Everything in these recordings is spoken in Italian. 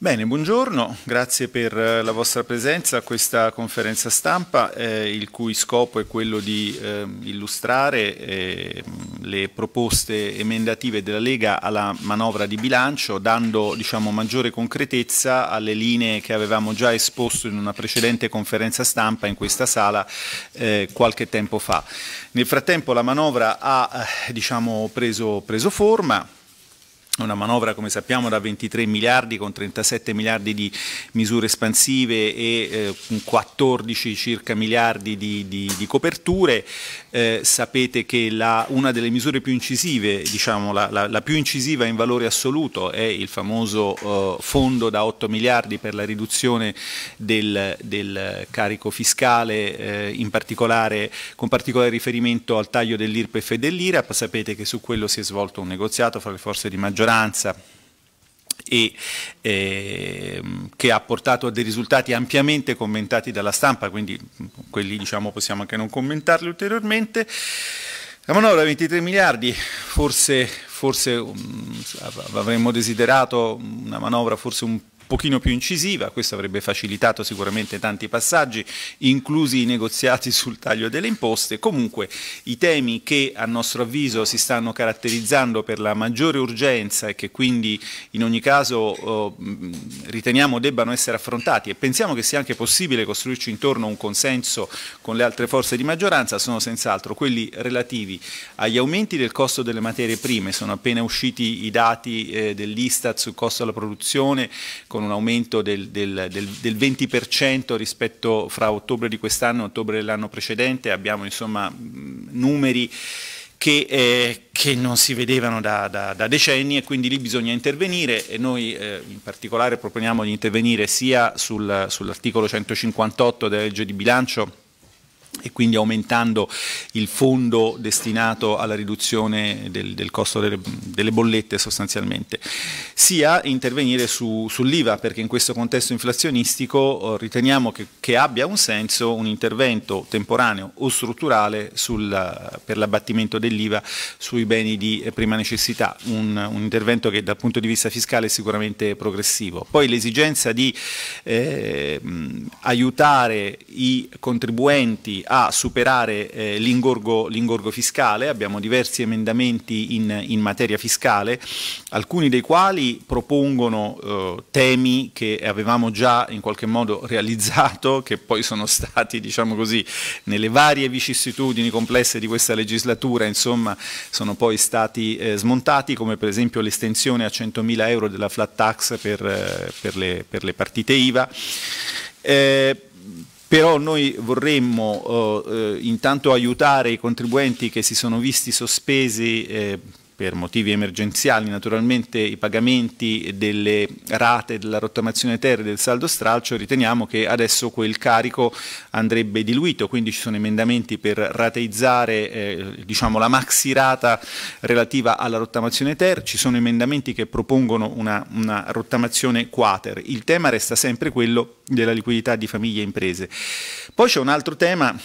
Bene, buongiorno, grazie per eh, la vostra presenza a questa conferenza stampa, eh, il cui scopo è quello di eh, illustrare eh, le proposte emendative della Lega alla manovra di bilancio, dando diciamo, maggiore concretezza alle linee che avevamo già esposto in una precedente conferenza stampa in questa sala eh, qualche tempo fa. Nel frattempo la manovra ha eh, diciamo, preso, preso forma, una manovra come sappiamo da 23 miliardi con 37 miliardi di misure espansive e eh, 14 circa miliardi di, di, di coperture, eh, sapete che la, una delle misure più incisive, diciamo la, la, la, più incisiva in valore assoluto è il famoso eh, fondo da 8 miliardi per la riduzione del, del carico fiscale, eh, particolare, con particolare riferimento al taglio dell'IRPEF e dell'IRAP, sapete che su quello si è svolto un negoziato fra le forze di maggioranza maggioranza e eh, che ha portato a dei risultati ampiamente commentati dalla stampa, quindi quelli diciamo, possiamo anche non commentarli ulteriormente. La manovra 23 miliardi, forse, forse um, avremmo desiderato una manovra forse un pochino più incisiva, questo avrebbe facilitato sicuramente tanti passaggi, inclusi i negoziati sul taglio delle imposte, comunque i temi che a nostro avviso si stanno caratterizzando per la maggiore urgenza e che quindi in ogni caso eh, riteniamo debbano essere affrontati e pensiamo che sia anche possibile costruirci intorno a un consenso con le altre forze di maggioranza sono senz'altro quelli relativi agli aumenti del costo delle materie prime, sono appena usciti i dati eh, dell'Istat sul costo della produzione, con con un aumento del, del, del, del 20% rispetto fra ottobre di quest'anno e ottobre dell'anno precedente, abbiamo insomma numeri che, eh, che, non si vedevano da, da, da, decenni e quindi lì bisogna intervenire e noi eh, in particolare proponiamo di intervenire sia sul, sull'articolo 158 della legge di bilancio e quindi aumentando il fondo destinato alla riduzione del, del costo delle, delle, bollette sostanzialmente, sia intervenire su, sull'IVA perché in questo contesto inflazionistico eh, riteniamo che, che, abbia un senso un intervento temporaneo o strutturale sul, per l'abbattimento dell'IVA sui beni di eh, prima necessità, un, un, intervento che dal punto di vista fiscale è sicuramente progressivo. Poi l'esigenza di eh, aiutare i contribuenti a superare eh, l'ingorgo, fiscale, abbiamo diversi emendamenti in, in, materia fiscale, alcuni dei quali propongono eh, temi che avevamo già in qualche modo realizzato, che poi sono stati, diciamo così, nelle varie vicissitudini complesse di questa legislatura, insomma, sono poi stati eh, smontati, come per esempio l'estensione a 100.000 euro della flat tax per, eh, per, le, per le, partite IVA. Eh, però noi vorremmo eh, eh, intanto aiutare i contribuenti che si sono visti sospesi eh, per motivi emergenziali naturalmente i pagamenti delle rate della rottamazione terra e del saldo stralcio, riteniamo che adesso quel carico andrebbe diluito, quindi ci sono emendamenti per rateizzare eh, diciamo, la maxi rata relativa alla rottamazione terra, ci sono emendamenti che propongono una, una rottamazione quater, il tema resta sempre quello della liquidità di famiglie e imprese. Poi c'è un altro tema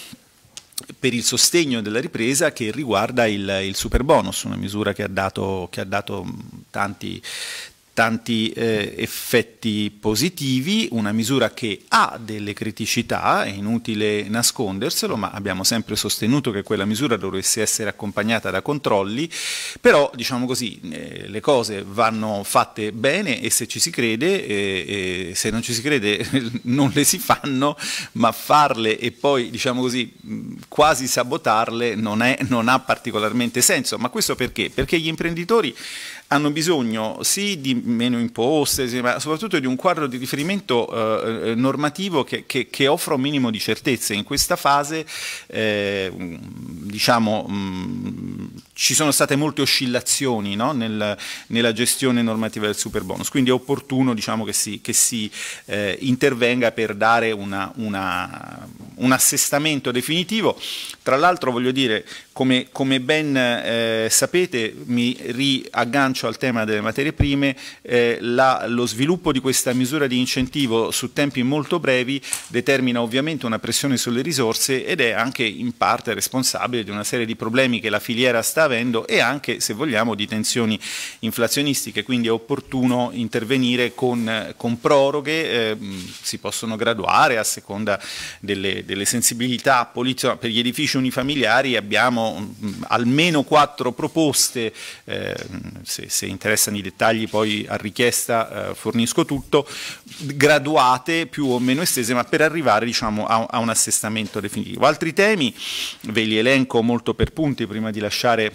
per il sostegno della ripresa che riguarda il, il super bonus, una misura che ha dato, che ha dato tanti, tanti eh, effetti positivi, una misura che ha delle criticità, è inutile nasconderselo, ma abbiamo sempre sostenuto che quella misura dovesse essere accompagnata da controlli, però diciamo così eh, le cose vanno fatte bene e se ci si crede, eh, eh se non ci si crede non le si fanno, ma farle e poi diciamo così quasi sabotarle non, è, non ha particolarmente senso, ma questo perché? Perché gli imprenditori hanno bisogno sì di meno imposte, ma soprattutto di un quadro di riferimento eh, eh, normativo che, che, che, offra un minimo di certezze. In questa fase, eh, diciamo, mh, mm, ci sono state molte oscillazioni no? Nel, nella gestione normativa del super bonus, quindi è opportuno diciamo, che si, che si eh, intervenga per dare una, una, un assestamento definitivo. Tra l'altro voglio dire, come, come ben eh, sapete, mi riaggancio al tema delle materie prime, eh, la, lo sviluppo di questa misura di incentivo su tempi molto brevi determina ovviamente una pressione sulle risorse ed è anche in parte responsabile di una serie di problemi che la filiera sta avendo e anche, se vogliamo, di tensioni inflazionistiche, quindi è opportuno intervenire con, con proroghe, eh, si possono graduare a seconda delle, delle sensibilità politiche. Per gli edifici unifamiliari abbiamo mh, mm, almeno quattro proposte, eh, se, se, interessano i dettagli poi a richiesta eh, fornisco tutto, graduate più o meno estese, ma per arrivare diciamo, a, a un assestamento definitivo. Altri temi ve li elenco molto per punti prima di lasciare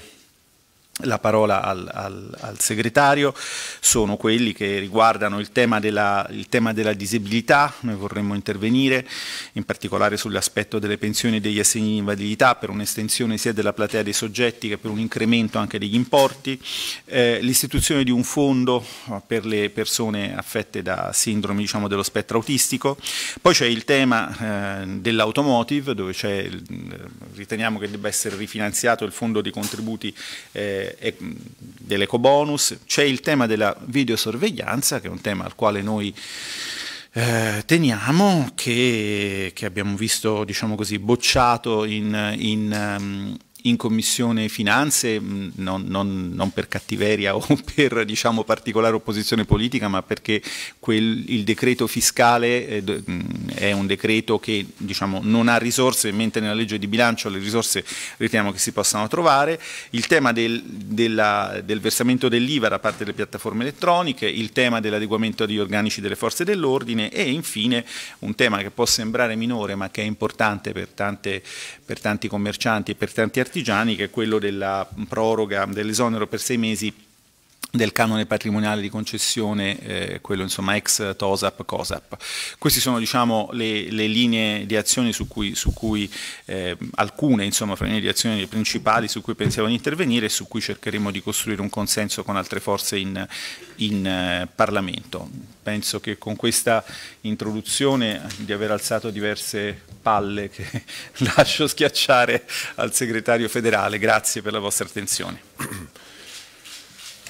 la parola al, al, al, segretario, sono quelli che riguardano il tema, della, il tema della disabilità, noi vorremmo intervenire in particolare sull'aspetto delle pensioni e degli assegni di invalidità per un'estensione sia della platea dei soggetti che per un incremento anche degli importi, eh, l'istituzione di un fondo eh, per le persone affette da sindromi diciamo, dello spettro autistico, poi c'è il tema eh, dell'automotive dove eh, riteniamo che debba essere rifinanziato il fondo dei contributi eh, eh, dell'ecobonus, c'è il tema della videosorveglianza, che è un tema al quale noi eh, teniamo, che, che, abbiamo visto diciamo così, bocciato in, in, ehm, in Commissione Finanze, mm, non, non, non, per cattiveria o per diciamo, particolare opposizione politica, ma perché quel, il decreto fiscale eh, mm, è un decreto che diciamo, non ha risorse, mentre nella legge di bilancio le risorse riteniamo che si possano trovare. Il tema del, della, del versamento dell'IVA da parte delle piattaforme elettroniche, il tema dell'adeguamento degli organici delle forze dell'ordine e infine un tema che può sembrare minore ma che è importante per, tante, per tanti commercianti e per tanti artisti artigiani che è quello della proroga dell'esonero per sei mesi del canone patrimoniale di concessione, eh, quello insomma ex TOSAP, COSAP. Queste sono diciamo, le, le, linee di azione su cui, su cui eh, alcune insomma, linee di azione principali su cui pensiamo di intervenire e su cui cercheremo di costruire un consenso con altre forze in, in eh, Parlamento. Penso che con questa introduzione di aver alzato diverse palle che lascio schiacciare al segretario federale. Grazie per la vostra attenzione.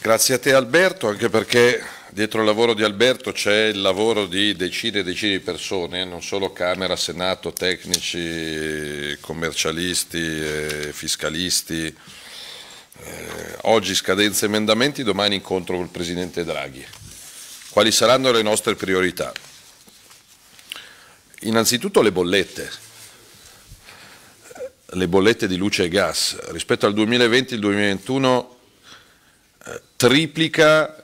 Grazie a te Alberto, anche perché dietro il lavoro di Alberto c'è il lavoro di decine e decine di persone, non solo Camera, Senato, tecnici, commercialisti, eh, fiscalisti. Eh, oggi scadenza emendamenti, domani incontro col Presidente Draghi. Quali saranno le nostre priorità? Innanzitutto le bollette, le bollette di luce e gas. Rispetto al 2020 e al 2021 triplica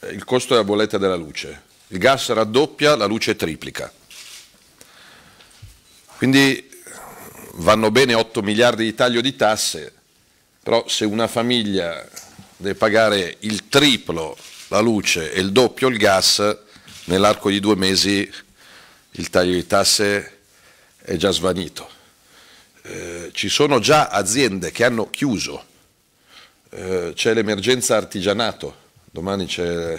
eh, il costo della bolletta della luce, il gas raddoppia, la luce triplica. Quindi eh, vanno bene 8 miliardi di taglio di tasse, però se una famiglia deve pagare il triplo la luce e il doppio il gas, nell'arco di due mesi il taglio di tasse è già svanito. Eh, ci sono già aziende che hanno chiuso eh, c'è l'emergenza artigianato, domani c'è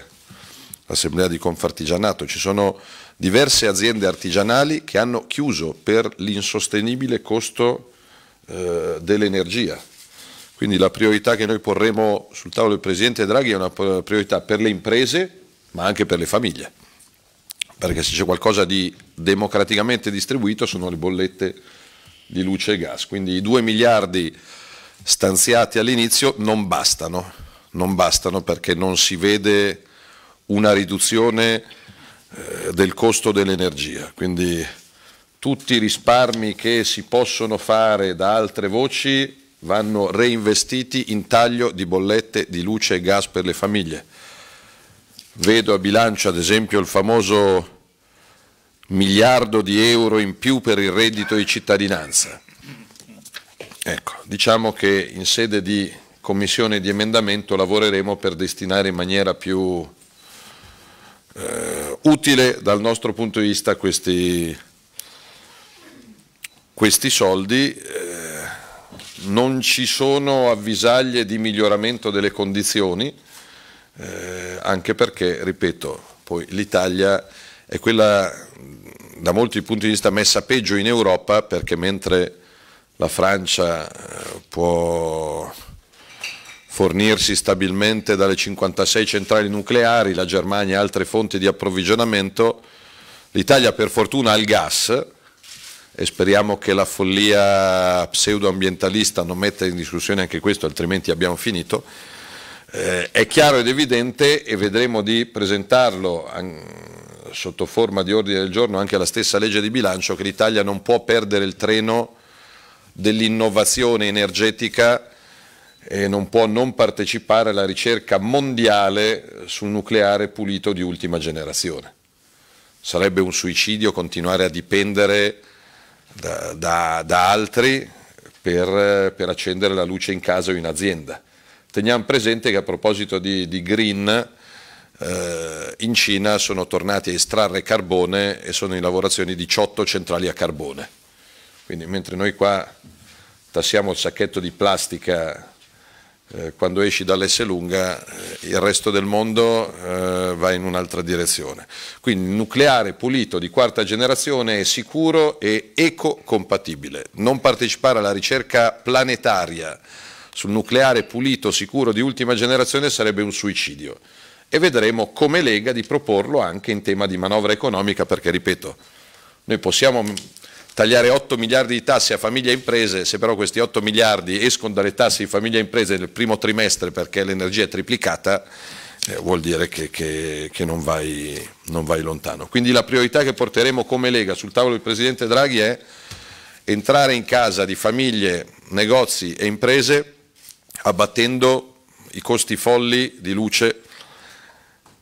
l'assemblea di Confartigianato, ci sono diverse aziende artigianali che hanno chiuso per l'insostenibile costo eh, dell'energia. Quindi la priorità che noi porremo sul tavolo del Presidente Draghi è una priorità per le imprese ma anche per le famiglie, perché se c'è qualcosa di democraticamente distribuito sono le bollette di luce e gas. Quindi i 2 miliardi stanziati all'inizio non bastano, non bastano perché non si vede una riduzione eh, del costo dell'energia, quindi tutti i risparmi che si possono fare da altre voci vanno reinvestiti in taglio di bollette di luce e gas per le famiglie. Vedo a bilancio ad esempio il famoso miliardo di euro in più per il reddito di cittadinanza. Ecco, diciamo che in sede di commissione di emendamento lavoreremo per destinare in maniera più eh, utile dal nostro punto di vista questi, questi soldi. Eh, non ci sono avvisaglie di miglioramento delle condizioni, eh, anche perché, ripeto, poi l'Italia è quella da molti punti di vista messa peggio in Europa perché mentre la Francia eh, può fornirsi stabilmente dalle 56 centrali nucleari, la Germania ha altre fonti di approvvigionamento, l'Italia per fortuna ha il gas e speriamo che la follia pseudoambientalista non metta in discussione anche questo, altrimenti abbiamo finito. Eh, è chiaro ed evidente e vedremo di presentarlo sotto forma di ordine del giorno anche alla stessa legge di bilancio che l'Italia non può perdere il treno dell'innovazione energetica e non può non partecipare alla ricerca mondiale sul nucleare pulito di ultima generazione. Sarebbe un suicidio continuare a dipendere da, da, da altri per, per, accendere la luce in casa o in azienda. Teniamo presente che a proposito di, di green, eh, in Cina sono tornati a estrarre carbone e sono in lavorazione 18 centrali a carbone. Quindi mentre noi qua tassiamo il sacchetto di plastica eh, quando esci dall'Esselunga, eh, il resto del mondo eh, va in un'altra direzione. Quindi il nucleare pulito di quarta generazione è sicuro e ecocompatibile. Non partecipare alla ricerca planetaria sul nucleare pulito sicuro di ultima generazione sarebbe un suicidio e vedremo come Lega di proporlo anche in tema di manovra economica perché ripeto, noi possiamo tagliare 8 miliardi di tasse a famiglie e imprese, se però questi 8 miliardi escono dalle tasse di famiglie e imprese nel primo trimestre perché l'energia è triplicata, eh, vuol dire che, che, che non, vai, non vai lontano. Quindi la priorità che porteremo come Lega sul tavolo del Presidente Draghi è entrare in casa di famiglie, negozi e imprese abbattendo i costi folli di luce,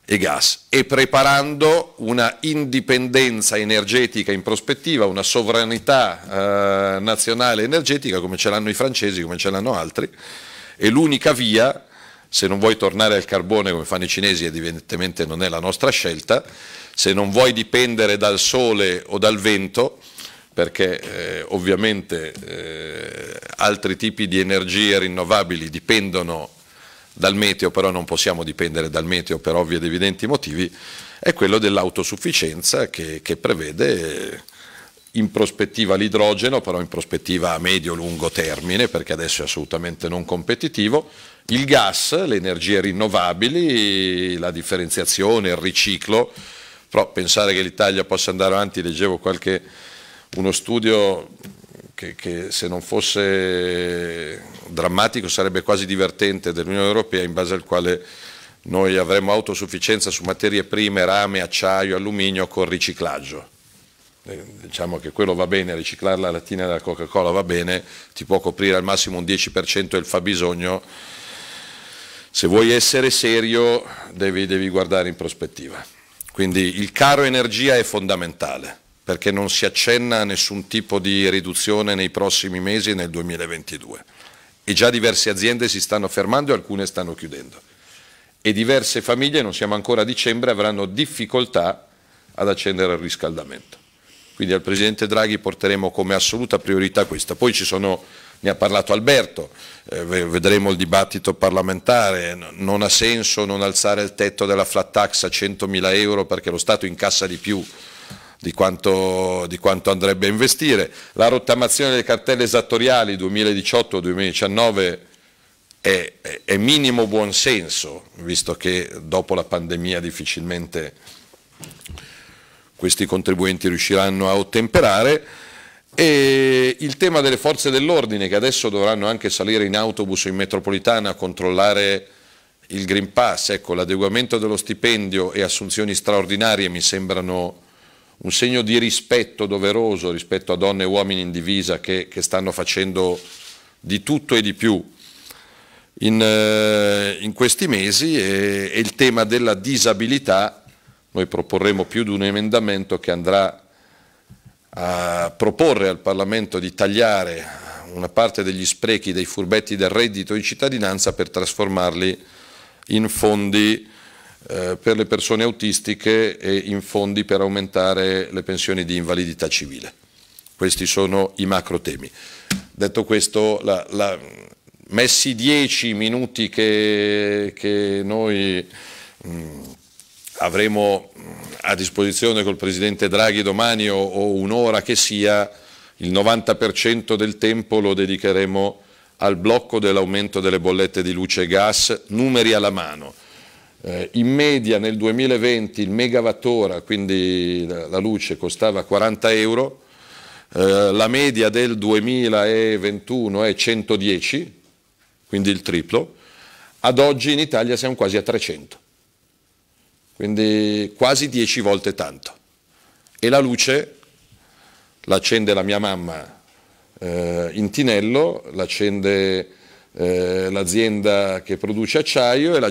e gas e preparando una indipendenza energetica in prospettiva, una sovranità eh, nazionale energetica come ce l'hanno i francesi, come ce l'hanno altri e l'unica via, se non vuoi tornare al carbone come fanno i cinesi evidentemente non è la nostra scelta, se non vuoi dipendere dal sole o dal vento, perché eh, ovviamente eh, altri tipi di energie rinnovabili dipendono dal meteo, però non possiamo dipendere dal meteo per ovvi ed evidenti motivi, è quello dell'autosufficienza che, che prevede eh, in prospettiva l'idrogeno, però in prospettiva a medio-lungo termine, perché adesso è assolutamente non competitivo, il gas, le energie rinnovabili, la differenziazione, il riciclo, però pensare che l'Italia possa andare avanti, leggevo qualche, uno studio che, che se non fosse drammatico sarebbe quasi divertente dell'Unione Europea in base al quale noi avremmo autosufficienza su materie prime, rame, acciaio, alluminio con riciclaggio. Eh, diciamo che quello va bene, riciclare la lattina della Coca-Cola va bene, ti può coprire al massimo un 10% del fabbisogno. Se vuoi essere serio devi, devi guardare in prospettiva. Quindi il caro energia è fondamentale perché non si accenna a nessun tipo di riduzione nei prossimi mesi nel 2022 e già diverse aziende si stanno fermando e alcune stanno chiudendo e diverse famiglie, non siamo ancora a dicembre, avranno difficoltà ad accendere il riscaldamento. Quindi al Presidente Draghi porteremo come assoluta priorità questa. Poi ci sono, ne ha parlato Alberto, eh, vedremo il dibattito parlamentare, non ha senso non alzare il tetto della flat tax a 100.000 euro perché lo Stato incassa di più di quanto, di quanto andrebbe a investire. La rottamazione delle cartelle esattoriali 2018-2019 è, è minimo buonsenso, visto che dopo la pandemia difficilmente questi contribuenti riusciranno a ottemperare. E il tema delle forze dell'ordine che adesso dovranno anche salire in autobus o in metropolitana a controllare il Green Pass, ecco, l'adeguamento dello stipendio e assunzioni straordinarie mi sembrano un segno di rispetto doveroso rispetto a donne e uomini in divisa che, che stanno facendo di tutto e di più in, eh, in questi mesi e, e, il tema della disabilità noi proporremo più di un emendamento che andrà a proporre al Parlamento di tagliare una parte degli sprechi dei furbetti del reddito di cittadinanza per trasformarli in fondi eh, per le persone autistiche e in fondi per aumentare le pensioni di invalidità civile. Questi sono i macro temi. Detto questo, la, la, messi dieci minuti che, che noi mh, mm, avremo mm, a disposizione col Presidente Draghi domani o, o un'ora che sia, il 90% del tempo lo dedicheremo al blocco dell'aumento delle bollette di luce e gas, numeri alla mano. Eh, in media nel 2020 il megawattora, quindi la luce, costava 40 euro, eh, la media del 2021 è 110, quindi il triplo, ad oggi in Italia siamo quasi a 300, quindi quasi 10 volte tanto. E la luce l'accende la mia mamma eh, in tinello, l'accende eh, l'azienda che produce acciaio e la,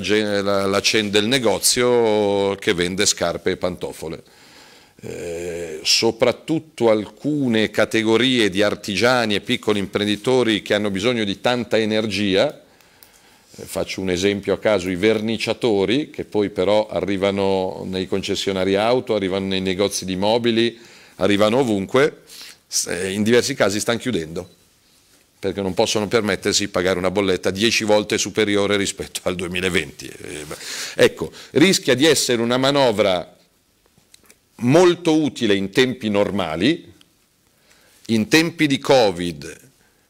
la, del negozio che vende scarpe e pantofole. Eh, soprattutto alcune categorie di artigiani e piccoli imprenditori che hanno bisogno di tanta energia, eh, faccio un esempio a caso, i verniciatori che poi però arrivano nei concessionari auto, arrivano nei negozi di mobili, arrivano ovunque, eh, in diversi casi stanno chiudendo perché non possono permettersi di pagare una bolletta 10 volte superiore rispetto al 2020. Eh, ecco, rischia di essere una manovra molto utile in tempi normali, in tempi di Covid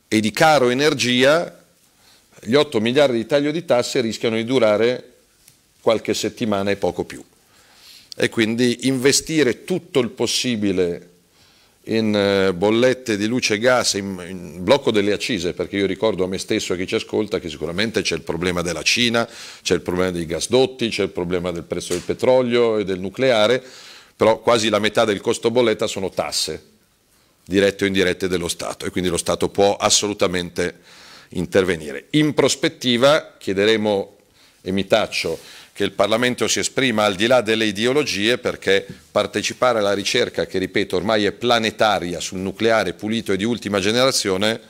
e di caro energia, gli 8 miliardi di taglio di tasse rischiano di durare qualche settimana e poco più. E quindi investire tutto il possibile in eh, bollette di luce e gas, in, in, blocco delle accise, perché io ricordo a me stesso e a chi ci ascolta che sicuramente c'è il problema della Cina, c'è il problema dei gasdotti, c'è il problema del prezzo del petrolio e del nucleare, però quasi la metà del costo bolletta sono tasse, dirette o indirette dello Stato, e quindi lo Stato può assolutamente intervenire. In prospettiva chiederemo, e mi taccio, che il Parlamento si esprima al di là delle ideologie perché partecipare alla ricerca che, ripeto, ormai è planetaria sul nucleare pulito e di ultima generazione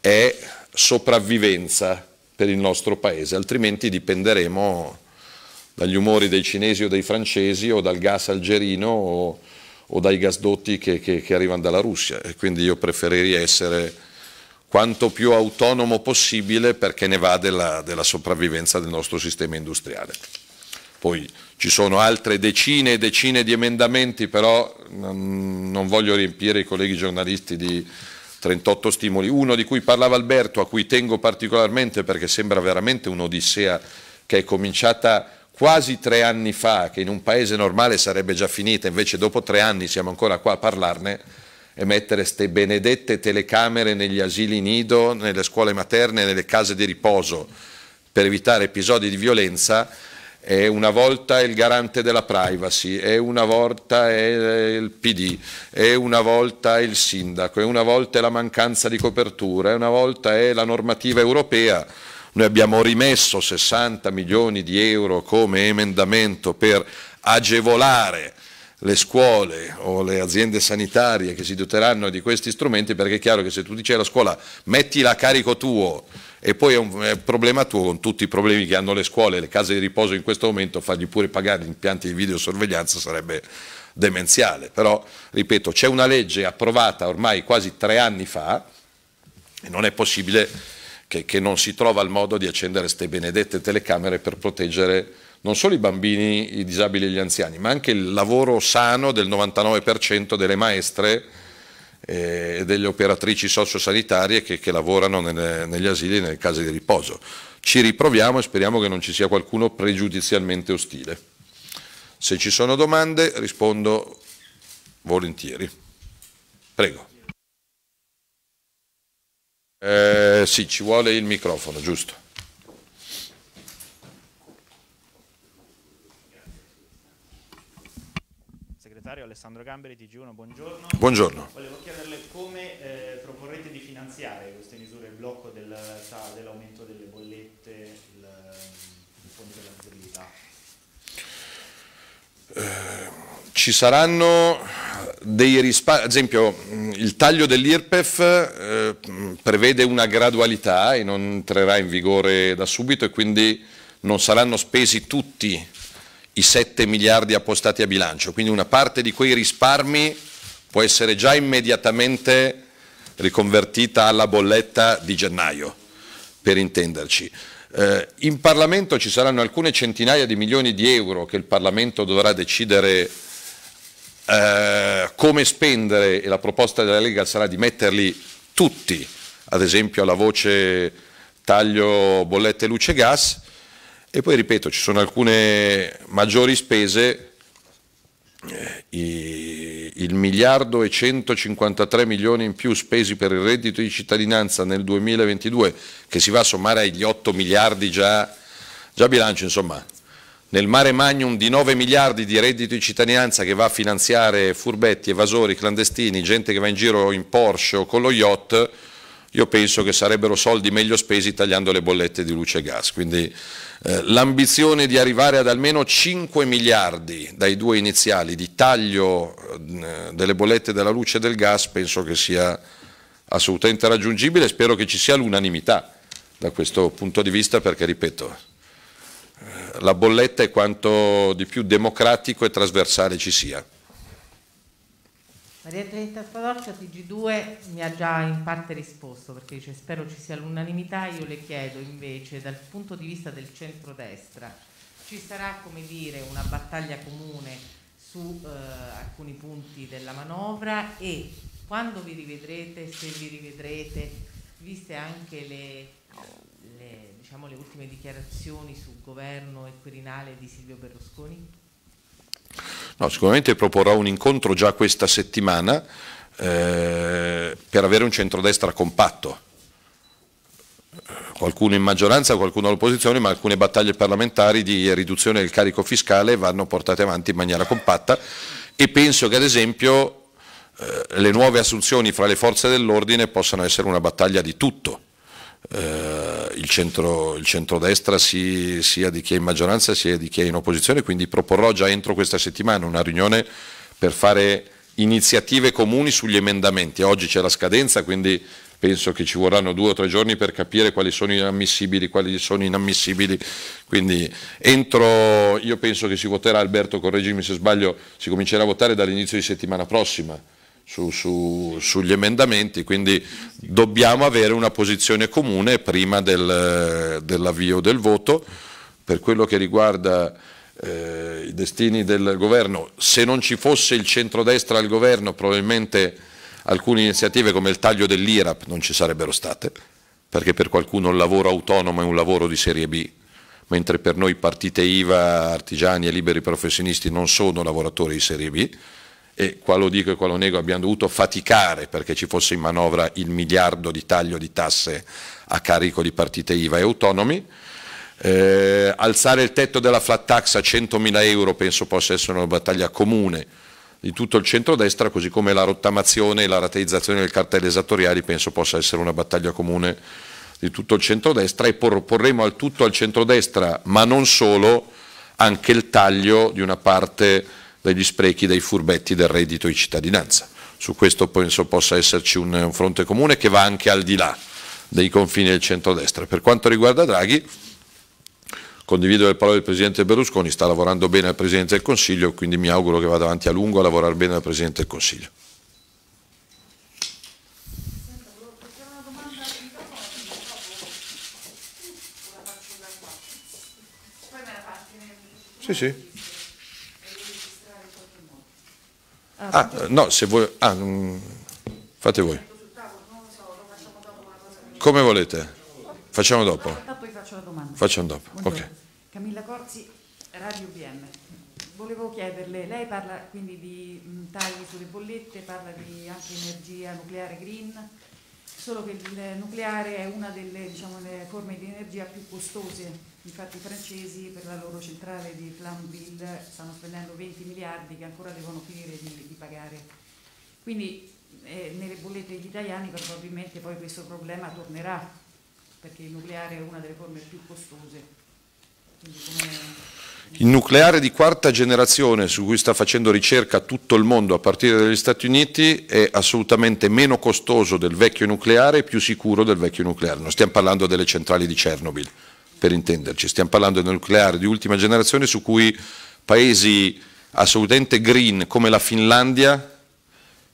è sopravvivenza per il nostro Paese, altrimenti dipenderemo dagli umori dei cinesi o dei francesi o dal gas algerino o, o dai gasdotti che, che, che arrivano dalla Russia e quindi io preferirei essere quanto più autonomo possibile perché ne va della, della sopravvivenza del nostro sistema industriale. Poi ci sono altre decine e decine di emendamenti, però non voglio riempire i colleghi giornalisti di 38 stimoli, uno di cui parlava Alberto, a cui tengo particolarmente perché sembra veramente un'odissea che è cominciata quasi tre anni fa, che in un paese normale sarebbe già finita, invece dopo tre anni siamo ancora qua a parlarne, e mettere queste benedette telecamere negli asili nido, nelle scuole materne, nelle case di riposo per evitare episodi di violenza è una volta il garante della privacy, è una volta è eh, il PD, è una volta il sindaco, è una volta la mancanza di copertura, è una volta è la normativa europea. Noi abbiamo rimesso 60 milioni di euro come emendamento per agevolare le scuole o le aziende sanitarie che si doteranno di questi strumenti perché è chiaro che se tu dici alla scuola mettila a carico tuo e poi è un è problema tuo con tutti i problemi che hanno le scuole, le case di riposo in questo momento, fargli pure pagare gli impianti di videosorveglianza sarebbe demenziale. Però, ripeto, c'è una legge approvata ormai quasi tre anni fa e non è possibile che, che non si trova il modo di accendere queste benedette telecamere per proteggere non solo i bambini, i disabili e gli anziani, ma anche il lavoro sano del 99% delle maestre eh, e delle operatrici sociosanitarie che, che lavorano nelle, negli asili e nelle case di riposo. Ci riproviamo e speriamo che non ci sia qualcuno pregiudizialmente ostile. Se ci sono domande rispondo volentieri. Prego. Eh, sì, ci vuole il microfono, giusto. segretario Alessandro Gamberi, TG1, buongiorno. Buongiorno. Volevo chiederle come eh, proporrete di finanziare queste misure, il blocco del, dell'aumento delle bollette, il, il fondo della disabilità. Eh, ci saranno dei risparmi, ad esempio mm, il taglio dell'IRPEF eh, prevede una gradualità e non entrerà in vigore da subito e quindi non saranno spesi tutti i 7 miliardi appostati a bilancio, quindi una parte di quei risparmi può essere già immediatamente riconvertita alla bolletta di gennaio, per intenderci. Eh, in Parlamento ci saranno alcune centinaia di milioni di euro che il Parlamento dovrà decidere eh, come spendere e la proposta della Lega sarà di metterli tutti, ad esempio alla voce taglio bollette luce gas, e poi ripeto, ci sono alcune maggiori spese, eh, il miliardo e 153 milioni in più spesi per il reddito di cittadinanza nel 2022, che si va a sommare agli 8 miliardi già, già bilancio, insomma, nel mare magnum di 9 miliardi di reddito di cittadinanza che va a finanziare furbetti, evasori, clandestini, gente che va in giro in Porsche o con lo yacht, io penso che sarebbero soldi meglio spesi tagliando le bollette di luce e gas. Quindi eh, l'ambizione di arrivare ad almeno 5 miliardi dai due iniziali di taglio eh, delle bollette della luce e del gas penso che sia assolutamente raggiungibile e spero che ci sia l'unanimità da questo punto di vista perché, ripeto, eh, la bolletta è quanto di più democratico e trasversale ci sia. Maria Antonietta Spadoccia, TG2 mi ha già in parte risposto perché dice spero ci sia l'unanimità, io le chiedo invece dal punto di vista del centrodestra ci sarà come dire una battaglia comune su eh, alcuni punti della manovra e quando vi rivedrete, se vi rivedrete, viste anche le, le, diciamo, le ultime dichiarazioni sul governo e Quirinale di Silvio Berlusconi? No, sicuramente proporrò un incontro già questa settimana eh, per avere un centrodestra compatto. Eh, qualcuno in maggioranza, qualcuno all'opposizione, ma alcune battaglie parlamentari di riduzione del carico fiscale vanno portate avanti in maniera compatta e penso che ad esempio eh, le nuove assunzioni fra le forze dell'ordine possano essere una battaglia di tutto eh, il, centro, il, centrodestra si, sia di chi è in maggioranza sia di chi è in opposizione, quindi proporrò già entro questa settimana una riunione per fare iniziative comuni sugli emendamenti. Oggi c'è la scadenza, quindi penso che ci vorranno due o tre giorni per capire quali sono ammissibili, quali sono inammissibili. Quindi entro, io penso che si voterà, Alberto, correggimi se sbaglio, si comincerà a votare dall'inizio di settimana prossima su, su, sugli emendamenti, quindi dobbiamo avere una posizione comune prima del, dell'avvio del voto. Per quello che riguarda eh, i destini del governo, se non ci fosse il centrodestra al governo probabilmente alcune iniziative come il taglio dell'IRAP non ci sarebbero state, perché per qualcuno il lavoro autonomo è un lavoro di serie B, mentre per noi partite IVA, artigiani e liberi professionisti non sono lavoratori di serie B e qua lo dico e qua lo nego, abbiamo dovuto faticare perché ci fosse in manovra il miliardo di taglio di tasse a carico di partite IVA e autonomi. Eh, alzare il tetto della flat tax a 100.000 euro penso possa essere una battaglia comune di tutto il centrodestra, così come la rottamazione e la rateizzazione del cartello esattoriale penso possa essere una battaglia comune di tutto il centrodestra e porremo al tutto al centrodestra, ma non solo, anche il taglio di una parte dagli sprechi, dai furbetti del reddito di cittadinanza. Su questo penso possa esserci un, un fronte comune che va anche al di là dei confini del centrodestra. Per quanto riguarda Draghi, condivido le parole del Presidente Berlusconi, sta lavorando bene al Presidente del Consiglio, quindi mi auguro che vada avanti a lungo a lavorare bene al Presidente del Consiglio. Sì, sì. Ah, no, se vuoi... Ah, mm, fate voi. Come volete? Facciamo dopo. Ah, poi faccio la domanda. Facciamo dopo. Okay. Camilla Corzi, Radio BM. Volevo chiederle, lei parla quindi di mm, tagli sulle bollette, parla di anche energia nucleare green, solo che il nucleare è una delle, diciamo, delle forme di energia più costose. Infatti i francesi per la loro centrale di Flamanville stanno spendendo 20 miliardi che ancora devono finire di, di pagare. Quindi eh, nelle bollette degli italiani probabilmente poi questo problema tornerà, perché il nucleare è una delle forme più costose. Quindi come il nucleare di quarta generazione su cui sta facendo ricerca tutto il mondo a partire dagli Stati Uniti è assolutamente meno costoso del vecchio nucleare e più sicuro del vecchio nucleare. Non stiamo parlando delle centrali di Chernobyl, per intenderci, stiamo parlando del nucleare di ultima generazione su cui paesi assolutamente green come la Finlandia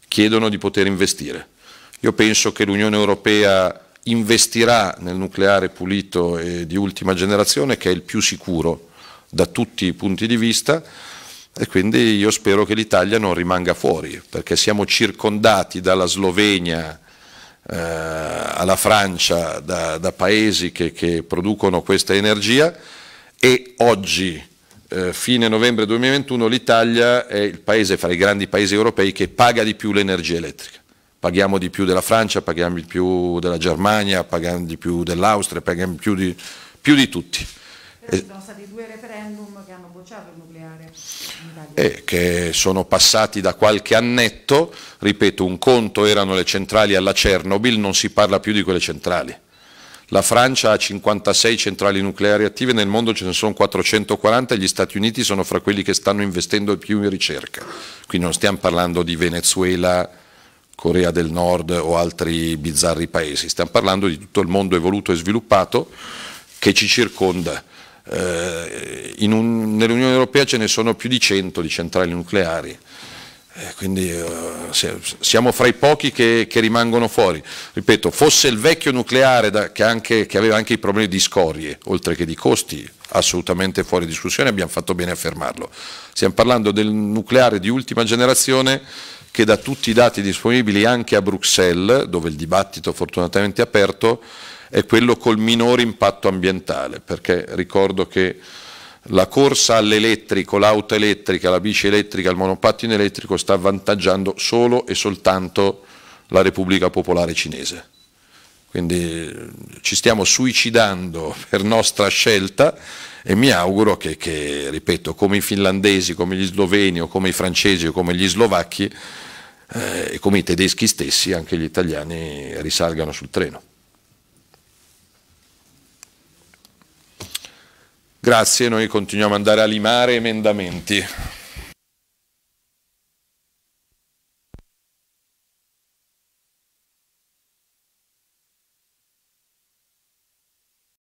chiedono di poter investire. Io penso che l'Unione Europea investirà nel nucleare pulito e di ultima generazione che è il più sicuro da tutti i punti di vista e quindi io spero che l'Italia non rimanga fuori, perché siamo circondati dalla Slovenia eh, alla Francia, da, da paesi che, che, producono questa energia e oggi, eh, fine novembre 2021, l'Italia è il paese fra i grandi paesi europei che paga di più l'energia elettrica. Paghiamo di più della Francia, paghiamo di più della Germania, paghiamo di più dell'Austria, paghiamo più di, più di tutti es- eh, sono stati due referendum che hanno bocciato il nucleare eh, che sono passati da qualche annetto, ripeto, un conto erano le centrali alla Chernobyl, non si parla più di quelle centrali. La Francia ha 56 centrali nucleari attive, nel mondo ce ne sono 440 e gli Stati Uniti sono fra quelli che stanno investendo di più in ricerca. Qui non stiamo parlando di Venezuela, Corea del Nord o altri bizzarri paesi, stiamo parlando di tutto il mondo evoluto e sviluppato che ci circonda eh, un, nell'Unione Europea ce ne sono più di 100 di centrali nucleari, eh, quindi eh, siamo fra i pochi che, che, rimangono fuori. Ripeto, fosse il vecchio nucleare da, che, anche, che, aveva anche i problemi di scorie, oltre che di costi, assolutamente fuori discussione, abbiamo fatto bene a fermarlo. Stiamo parlando del nucleare di ultima generazione che da tutti i dati disponibili anche a Bruxelles, dove il dibattito fortunatamente è aperto, è quello col minore impatto ambientale, perché ricordo che la corsa all'elettrico, l'auto elettrica, la bici elettrica, il monopattino elettrico sta avvantaggiando solo e soltanto la Repubblica Popolare Cinese. Quindi eh, ci stiamo suicidando per nostra scelta e mi auguro che, che ripeto, come i finlandesi, come gli sloveni o come i francesi o come gli slovacchi eh, e come i tedeschi stessi, anche gli italiani risalgano sul treno. Grazie, noi continuiamo ad andare a limare emendamenti.